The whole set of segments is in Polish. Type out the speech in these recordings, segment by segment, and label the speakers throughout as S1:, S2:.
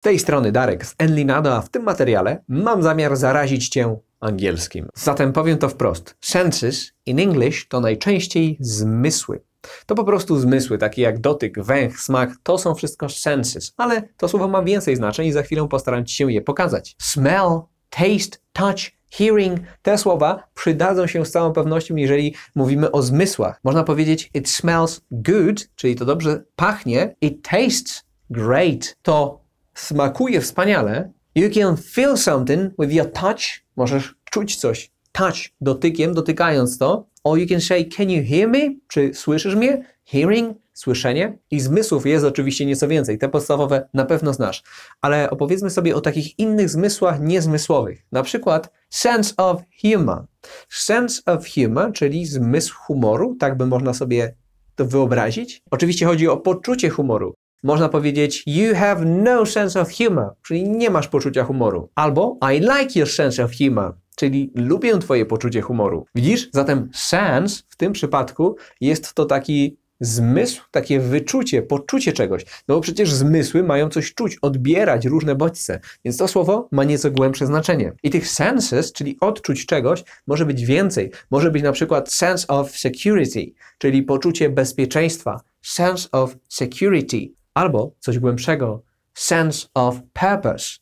S1: tej strony Darek z Enlinado, a w tym materiale mam zamiar zarazić Cię angielskim. Zatem powiem to wprost. Senses in English to najczęściej zmysły. To po prostu zmysły, takie jak dotyk, węch, smak, to są wszystko senses, ale to słowo ma więcej znaczeń i za chwilę postaram się je pokazać. Smell, taste, touch, hearing. Te słowa przydadzą się z całą pewnością, jeżeli mówimy o zmysłach. Można powiedzieć it smells good, czyli to dobrze pachnie, it tastes great. To smakuje wspaniale. You can feel something with your touch. Możesz czuć coś. Touch, dotykiem, dotykając to. Or you can say, can you hear me? Czy słyszysz mnie? Hearing, słyszenie. I zmysłów jest oczywiście nieco więcej. Te podstawowe na pewno znasz. Ale opowiedzmy sobie o takich innych zmysłach niezmysłowych. Na przykład sense of humor. Sense of humor, czyli zmysł humoru, tak by można sobie to wyobrazić. Oczywiście chodzi o poczucie humoru. Można powiedzieć You have no sense of humor, czyli nie masz poczucia humoru. Albo I like your sense of humor, czyli lubię twoje poczucie humoru. Widzisz? Zatem sense w tym przypadku jest to taki zmysł, takie wyczucie, poczucie czegoś. No bo przecież zmysły mają coś czuć, odbierać różne bodźce, więc to słowo ma nieco głębsze znaczenie. I tych senses, czyli odczuć czegoś, może być więcej. Może być na przykład sense of security, czyli poczucie bezpieczeństwa, sense of security, albo coś głębszego, sense of purpose.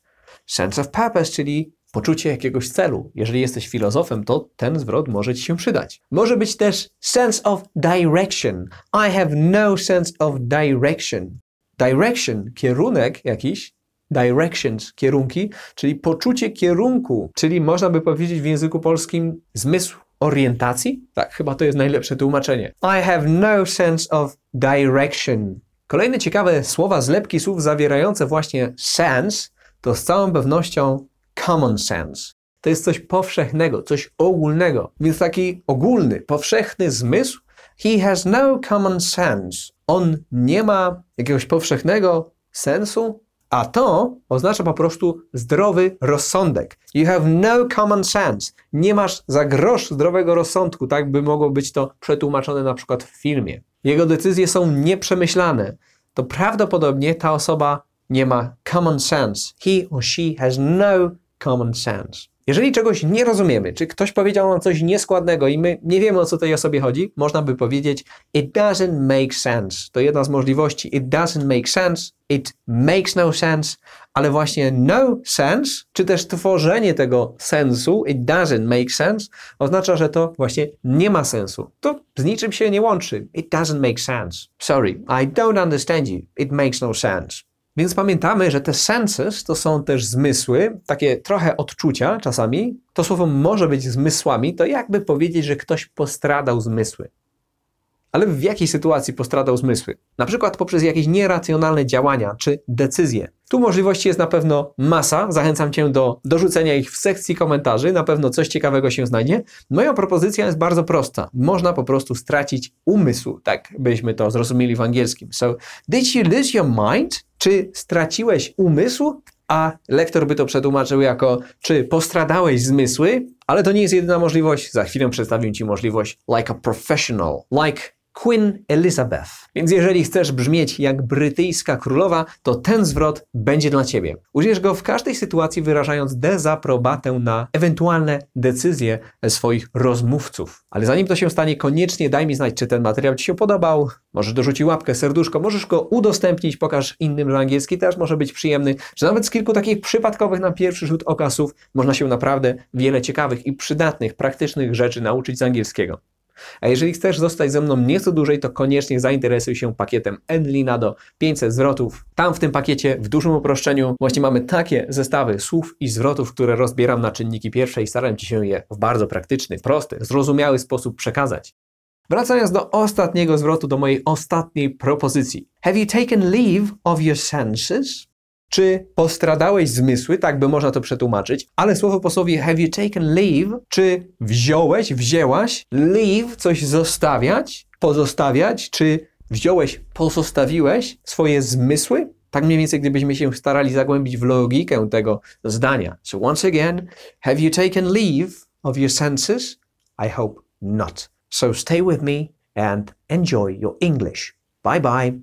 S1: Sense of purpose, czyli poczucie jakiegoś celu. Jeżeli jesteś filozofem, to ten zwrot może ci się przydać. Może być też sense of direction. I have no sense of direction. Direction, kierunek jakiś, directions, kierunki, czyli poczucie kierunku, czyli można by powiedzieć w języku polskim zmysł orientacji? Tak, chyba to jest najlepsze tłumaczenie. I have no sense of direction. Kolejne ciekawe słowa zlepki słów zawierające właśnie sense to z całą pewnością common sense. To jest coś powszechnego, coś ogólnego, więc taki ogólny, powszechny zmysł. He has no common sense. On nie ma jakiegoś powszechnego sensu, a to oznacza po prostu zdrowy rozsądek. You have no common sense. Nie masz za grosz zdrowego rozsądku, tak by mogło być to przetłumaczone na przykład w filmie jego decyzje są nieprzemyślane, to prawdopodobnie ta osoba nie ma common sense. He or she has no common sense. Jeżeli czegoś nie rozumiemy, czy ktoś powiedział nam coś nieskładnego i my nie wiemy o co tej osobie chodzi, można by powiedzieć it doesn't make sense. To jedna z możliwości. It doesn't make sense, it makes no sense, ale właśnie no sense, czy też tworzenie tego sensu, it doesn't make sense, oznacza, że to właśnie nie ma sensu. To z niczym się nie łączy. It doesn't make sense. Sorry, I don't understand you. It makes no sense. Więc pamiętamy, że te senses to są też zmysły, takie trochę odczucia czasami. To słowo może być zmysłami, to jakby powiedzieć, że ktoś postradał zmysły. Ale w jakiej sytuacji postradał zmysły? Na przykład poprzez jakieś nieracjonalne działania czy decyzje. Tu możliwości jest na pewno masa. Zachęcam Cię do dorzucenia ich w sekcji komentarzy. Na pewno coś ciekawego się znajdzie. Moja propozycja jest bardzo prosta. Można po prostu stracić umysł, tak byśmy to zrozumieli w angielskim. So, did you lose your mind? czy straciłeś umysł, a lektor by to przetłumaczył jako czy postradałeś zmysły, ale to nie jest jedyna możliwość. Za chwilę przedstawię Ci możliwość like a professional, like Queen Elizabeth. Więc jeżeli chcesz brzmieć jak brytyjska królowa, to ten zwrot będzie dla ciebie. Użyjesz go w każdej sytuacji, wyrażając dezaprobatę na ewentualne decyzje swoich rozmówców. Ale zanim to się stanie, koniecznie daj mi znać, czy ten materiał Ci się podobał. Możesz dorzucić łapkę, serduszko, możesz go udostępnić, pokaż innym, że angielski też może być przyjemny, że nawet z kilku takich przypadkowych na pierwszy rzut oka można się naprawdę wiele ciekawych i przydatnych, praktycznych rzeczy nauczyć z angielskiego. A jeżeli chcesz zostać ze mną nieco dłużej, to koniecznie zainteresuj się pakietem Enlina do 500 zwrotów. Tam w tym pakiecie, w dużym uproszczeniu, właśnie mamy takie zestawy słów i zwrotów, które rozbieram na czynniki pierwsze i staram Ci się je w bardzo praktyczny, prosty, zrozumiały sposób przekazać. Wracając do ostatniego zwrotu, do mojej ostatniej propozycji. Have you taken leave of your senses? czy postradałeś zmysły, tak by można to przetłumaczyć, ale słowo po słowie have you taken leave, czy wziąłeś, wzięłaś, leave, coś zostawiać, pozostawiać, czy wziąłeś, pozostawiłeś swoje zmysły? Tak mniej więcej, gdybyśmy się starali zagłębić w logikę tego zdania. So once again, have you taken leave of your senses? I hope not. So stay with me and enjoy your English. Bye bye.